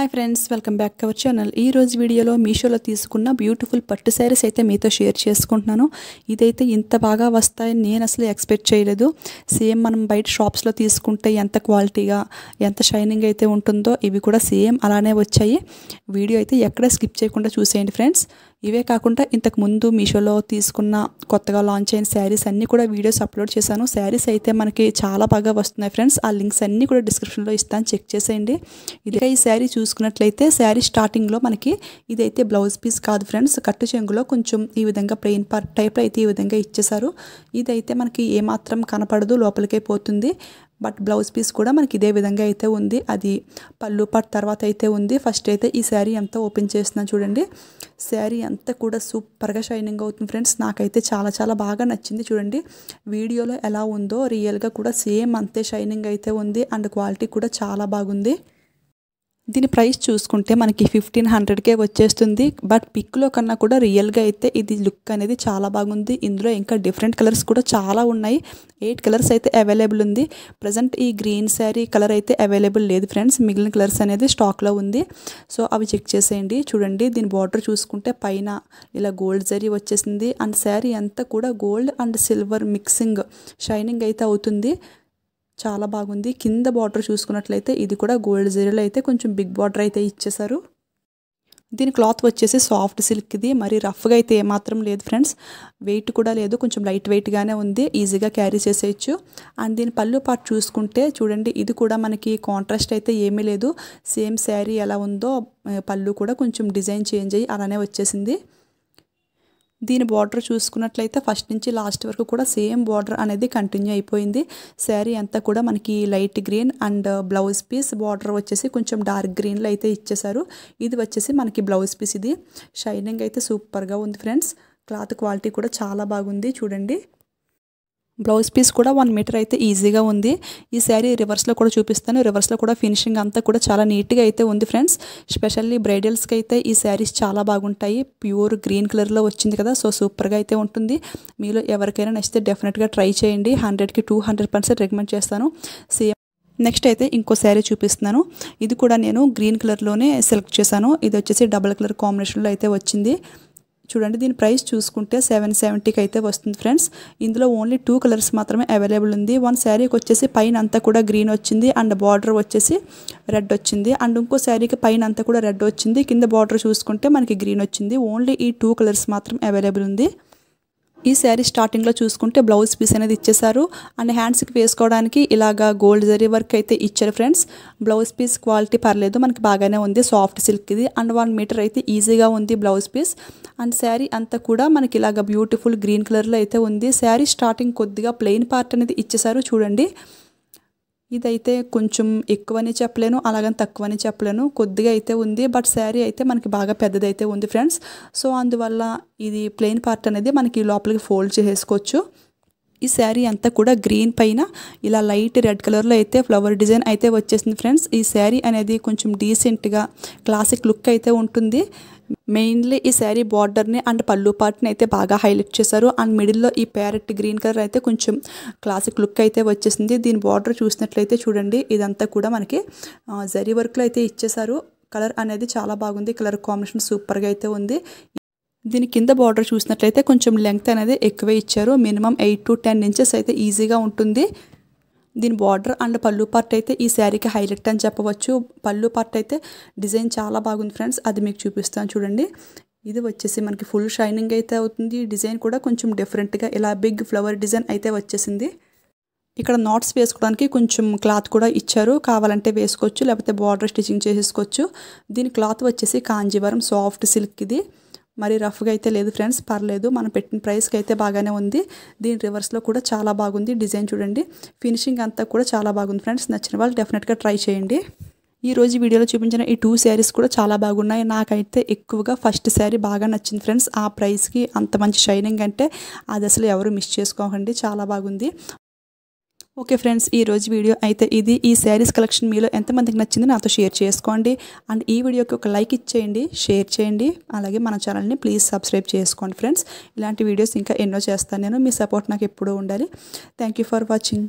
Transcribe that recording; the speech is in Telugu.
hi friends welcome back to our channel ఈ రోజు వీడియోలో మీషోలో తీసుకున్న బ్యూటిఫుల్ పట్టు శారీస్ అయితే మీతో షేర్ చేసుకుంటున్నాను ఇదైతే ఇంత బాగా వస్తాయని నేను అసలు ఎక్స్పెక్ట్ చేయలేదు సేమ్ మనం బయట షాప్స్లో తీసుకుంటే ఎంత క్వాలిటీగా ఎంత షైనింగ్ అయితే ఉంటుందో ఇవి కూడా సేమ్ అలానే వచ్చాయి వీడియో అయితే ఎక్కడ స్కిప్ చేయకుండా చూసేయండి ఫ్రెండ్స్ ఇవే కాకుండా ఇంతకు ముందు మీషోలో తీసుకున్న కొత్తగా లాంచ్ అయిన శారీస్ అన్నీ కూడా వీడియోస్ అప్లోడ్ చేశాను శారీస్ అయితే మనకి చాలా బాగా వస్తున్నాయి ఫ్రెండ్స్ ఆ లింక్స్ అన్నీ కూడా డిస్క్రిప్షన్లో ఇస్తాను చెక్ చేసేయండి ఇదిగా ఈ శారీ చూసి చూసుకున్నట్లయితే శారీ స్టార్టింగ్లో మనకి ఇదైతే బ్లౌజ్ పీస్ కాదు ఫ్రెండ్స్ కట్టు చెంగులో కొంచెం ఈ విధంగా ప్లెయిన్ పార్ట్ టైప్లో అయితే ఈ విధంగా ఇచ్చేశారు ఇదైతే మనకి ఏమాత్రం కనపడదు లోపలికే పోతుంది బట్ బ్లౌజ్ పీస్ కూడా మనకి ఇదే విధంగా అయితే ఉంది అది పళ్ళు పట్ తర్వాత అయితే ఉంది ఫస్ట్ అయితే ఈ శారీ అంతా ఓపెన్ చేస్తున్నా చూడండి శారీ అంతా కూడా సూపర్గా షైనింగ్ అవుతుంది ఫ్రెండ్స్ నాకైతే చాలా చాలా బాగా నచ్చింది చూడండి వీడియోలో ఎలా ఉందో రియల్గా కూడా సేమ్ అంతే షైనింగ్ అయితే ఉంది అండ్ క్వాలిటీ కూడా చాలా బాగుంది దీని ప్రైస్ చూసుకుంటే మనకి ఫిఫ్టీన్ హండ్రెడ్కే వచ్చేస్తుంది బట్ పిక్లో కన్నా కూడా రియల్గా అయితే ఇది లుక్ అనేది చాలా బాగుంది ఇందులో ఇంకా డిఫరెంట్ కలర్స్ కూడా చాలా ఉన్నాయి ఎయిట్ కలర్స్ అయితే అవైలబుల్ ఉంది ప్రజెంట్ ఈ గ్రీన్ శారీ కలర్ అయితే అవైలబుల్ లేదు ఫ్రెండ్స్ మిగిలిన కలర్స్ అనేది స్టాక్లో ఉంది సో అవి చెక్ చేసేయండి చూడండి దీని బార్డర్ చూసుకుంటే పైన ఇలా గోల్డ్ జరీ వచ్చేసింది అండ్ శారీ అంతా కూడా gold and silver mixing shining అయితే అవుతుంది చాలా బాగుంది కింద బార్డర్ చూసుకున్నట్లయితే ఇది కూడా గోల్డ్ జరీలో అయితే కొంచెం బిగ్ బార్డర్ అయితే ఇచ్చేశారు దీని క్లాత్ వచ్చేసి సాఫ్ట్ సిల్క్ది మరి రఫ్గా అయితే ఏమాత్రం లేదు ఫ్రెండ్స్ వెయిట్ కూడా లేదు కొంచెం లైట్ వెయిట్గానే ఉంది ఈజీగా క్యారీ చేసేయచ్చు అండ్ దీని పళ్ళు పాటు చూసుకుంటే చూడండి ఇది కూడా మనకి కాంట్రాస్ట్ అయితే ఏమీ లేదు సేమ్ శారీ ఎలా ఉందో పళ్ళు కూడా కొంచెం డిజైన్ చేంజ్ అయ్యి అలానే వచ్చేసింది దీని బార్డర్ చూసుకున్నట్లయితే ఫస్ట్ నుంచి లాస్ట్ వరకు కూడా సేమ్ బార్డర్ అనేది కంటిన్యూ అయిపోయింది శారీ అంతా కూడా మనకి light green and blouse piece border వచ్చేసి కొంచెం డార్క్ గ్రీన్లో అయితే ఇచ్చేశారు ఇది వచ్చేసి మనకి బ్లౌజ్ పీస్ ఇది షైనింగ్ అయితే సూపర్గా ఉంది ఫ్రెండ్స్ క్లాత్ క్వాలిటీ కూడా చాలా బాగుంది చూడండి బ్లౌజ్ పీస్ కూడా వన్ మీటర్ అయితే ఈజీగా ఉంది ఈ శారీ రివర్స్లో కూడా చూపిస్తాను రివర్స్లో కూడా ఫినిషింగ్ అంతా కూడా చాలా నీట్గా అయితే ఉంది ఫ్రెండ్స్ స్పెషల్లీ బ్రైడల్స్కి అయితే ఈ శారీస్ చాలా బాగుంటాయి ప్యూర్ గ్రీన్ కలర్లో వచ్చింది కదా సో సూపర్గా అయితే ఉంటుంది మీరు ఎవరికైనా నచ్చితే డెఫినెట్గా ట్రై చేయండి హండ్రెడ్కి టూ హండ్రెడ్ పర్సెంట్ రికమెండ్ చేస్తాను సేమ్ నెక్స్ట్ అయితే ఇంకో శారీ చూపిస్తున్నాను ఇది కూడా నేను గ్రీన్ కలర్లోనే సెలెక్ట్ చేశాను ఇది వచ్చేసి డబల్ కలర్ కాంబినేషన్లో అయితే వచ్చింది చూడండి దీని ప్రైస్ చూసుకుంటే సెవెన్ సెవెంటీకి అయితే వస్తుంది ఫ్రెండ్స్ ఇందులో ఓన్లీ టూ కలర్స్ మాత్రమే అవైలబుల్ ఉంది వన్ శారీకి వచ్చేసి పైన అంతా కూడా గ్రీన్ వచ్చింది అండ్ బార్డర్ వచ్చేసి రెడ్ వచ్చింది అండ్ ఇంకో శారీకి పైన అంతా కూడా రెడ్ వచ్చింది కింద బార్డర్ చూసుకుంటే మనకి గ్రీన్ వచ్చింది ఓన్లీ ఈ టూ కలర్స్ మాత్రం అవైలబుల్ ఉంది ఈ శారీ స్టార్టింగ్లో చూసుకుంటే బ్లౌజ్ పీస్ అనేది ఇచ్చేశారు అండ్ హ్యాండ్స్కి వేసుకోవడానికి ఇలాగా గోల్డ్ జరీ వర్క్ అయితే ఇచ్చారు ఫ్రెండ్స్ బ్లౌజ్ పీస్ క్వాలిటీ పర్లేదు మనకి బాగానే ఉంది సాఫ్ట్ సిల్క్ ఇది అండ్ వన్ మీటర్ అయితే ఈజీగా ఉంది బ్లౌజ్ పీస్ అండ్ శారీ అంతా కూడా మనకి ఇలాగ బ్యూటిఫుల్ గ్రీన్ కలర్లో అయితే ఉంది శారీ స్టార్టింగ్ కొద్దిగా ప్లెయిన్ పార్ట్ అనేది ఇచ్చేసారు చూడండి ఇదైతే కొంచెం ఎక్కువని చెప్పలేను అలాగని తక్కువని చెప్పలేను కొద్దిగా అయితే ఉంది బట్ శారీ అయితే మనకి బాగా పెద్దదైతే ఉంది ఫ్రెండ్స్ సో అందువల్ల ఇది ప్లెయిన్ పార్ట్ అనేది మనకి లోపలికి ఫోల్డ్ చేసేసుకోవచ్చు ఈ శారీ అంతా కూడా గ్రీన్ పైన ఇలా లైట్ రెడ్ కలర్లో అయితే ఫ్లవర్ డిజైన్ అయితే వచ్చేసింది ఫ్రెండ్స్ ఈ శారీ అనేది కొంచెం డీసెంట్గా క్లాసిక్ లుక్ అయితే ఉంటుంది మెయిన్లీ ఈ శారీ బార్డర్ని అండ్ పళ్ళు పార్ట్ని అయితే బాగా హైలైట్ చేశారు అండ్ మిడిల్లో ఈ ప్యారెట్ గ్రీన్ కలర్ అయితే కొంచెం క్లాసిక్ లుక్ అయితే వచ్చేసింది దీని బార్డర్ చూసినట్లయితే చూడండి ఇదంతా కూడా మనకి జరీ వర్క్లో అయితే ఇచ్చేశారు కలర్ అనేది చాలా బాగుంది కలర్ కాంబినేషన్ సూపర్గా అయితే ఉంది దీని కింద బార్డర్ చూసినట్లయితే కొంచెం లెంగ్త్ అనేది ఎక్కువే ఇచ్చారు minimum eight to ten inches అయితే ఈజీగా ఉంటుంది దీని బార్డర్ అండ్ పళ్ళు పార్ట్ అయితే ఈ శారీకి హైలైట్ అని చెప్పవచ్చు పళ్ళు పార్ట్ అయితే డిజైన్ చాలా బాగుంది ఫ్రెండ్స్ అది మీకు చూపిస్తాను చూడండి ఇది వచ్చేసి మనకి ఫుల్ షైనింగ్ అయితే అవుతుంది డిజైన్ కూడా కొంచెం డిఫరెంట్గా ఇలా బిగ్ ఫ్లవర్ డిజైన్ అయితే వచ్చేసింది ఇక్కడ నాట్స్ వేసుకోవడానికి కొంచెం క్లాత్ కూడా ఇచ్చారు కావాలంటే వేసుకోవచ్చు లేకపోతే బార్డర్ స్టిచ్చింగ్ చేసేసుకోవచ్చు దీని క్లాత్ వచ్చేసి కాంజీవరం సాఫ్ట్ సిల్క్ ఇది మరి రఫ్గా అయితే లేదు ఫ్రెండ్స్ పర్లేదు మనం పెట్టిన ప్రైస్కి అయితే బాగానే ఉంది దీని రివర్స్లో కూడా చాలా బాగుంది డిజైన్ చూడండి ఫినిషింగ్ అంతా కూడా చాలా బాగుంది ఫ్రెండ్స్ నచ్చిన వాళ్ళు డెఫినెట్గా ట్రై చేయండి ఈ రోజు వీడియోలో చూపించిన ఈ టూ శారీస్ కూడా చాలా బాగున్నాయి నాకైతే ఎక్కువగా ఫస్ట్ శారీ బాగా నచ్చింది ఫ్రెండ్స్ ఆ ప్రైస్కి అంత మంచి షైనింగ్ అంటే అది అసలు ఎవరు మిస్ చేసుకోకండి చాలా బాగుంది ఓకే ఫ్రెండ్స్ ఈ రోజు వీడియో అయితే ఇది ఈ శారీస్ కలెక్షన్ మీలో ఎంతమందికి నచ్చింది నాతో షేర్ చేసుకోండి అండ్ ఈ వీడియోకి ఒక లైక్ ఇచ్చేయండి షేర్ చేయండి అలాగే మన ఛానల్ని ప్లీజ్ సబ్స్క్రైబ్ చేసుకోండి ఫ్రెండ్స్ ఇలాంటి వీడియోస్ ఇంకా ఎన్నో చేస్తాను నేను మీ సపోర్ట్ నాకు ఎప్పుడూ ఉండాలి థ్యాంక్ ఫర్ వాచింగ్